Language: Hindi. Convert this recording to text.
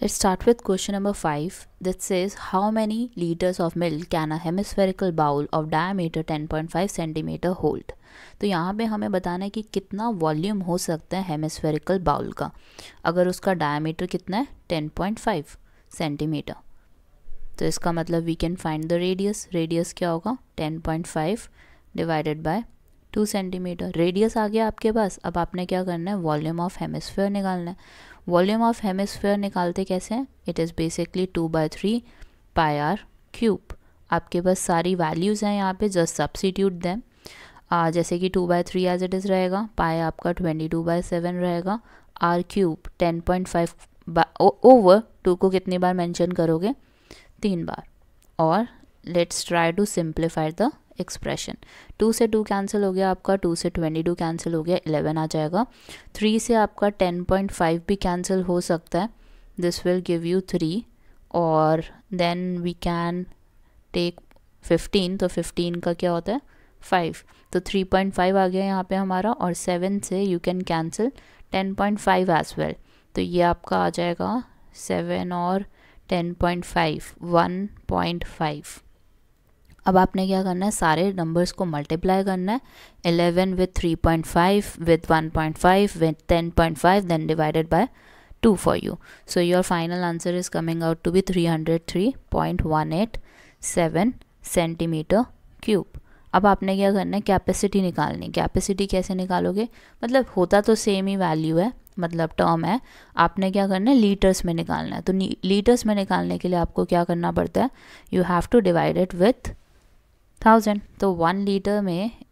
Let's start with question number 5 that says how many liters of milk can a hemispherical bowl of diameter 10.5 centimeter hold? तो यहाँ पे हमें बताना है कि कितना वॉल्यूम हो सकता है हेमिस्फेरिकल बाउल का अगर उसका डायमीटर कितना है 10.5 सेंटीमीटर तो इसका मतलब we can find the radius radius क्या होगा 10.5 divided by two centimetre radius आ गया आपके पास अब आपने क्या करना है वॉल्यूम ऑफ हेमिसफेयर निकालना है वॉल्यूम ऑफ हेमिसफेयर निकालते कैसे हैं it is basically two by three pi r cube आपके पास सारी वैल्यूज़ हैं यहाँ पे जस्ट सब्सिट्यूट दें जैसे कि two by three as it is रहेगा पाए आपका ट्वेंटी टू बाई सेवन रहेगा r cube ten point five over two को कितनी बार मेंशन करोगे तीन बार और let's try to simplify the expression two से टू कैंसिल हो गया आपका टू से ट्वेंटी टू कैंसिल हो गया इलेवन आ जाएगा थ्री से आपका टेन पॉइंट फाइव भी कैंसिल हो सकता है this will give you three और then we can take fifteen तो फिफ्टीन का क्या होता है फाइव तो थ्री पॉइंट फाइव आ गया यहाँ पे हमारा और सेवन से you can cancel ten point five as well तो ये आपका आ जाएगा सेवन और ten point five one point five अब आपने क्या करना है सारे नंबर्स को मल्टीप्लाई करना है eleven with three point five with one point five with ten point five then divided by two for you so your final answer is coming out to be three hundred three point one eight seven centimetre cube अब आपने क्या करना है कैपेसिटी निकालनी कैपेसिटी कैसे निकालोगे मतलब होता तो सेम ही वैल्यू है मतलब टर्म है आपने क्या करना है लीटर्स में निकालना है तो लीटर्स में निकालने के लिए आपको क्या करना पड़ता है you have to divide it with thousand तो वन लीटर में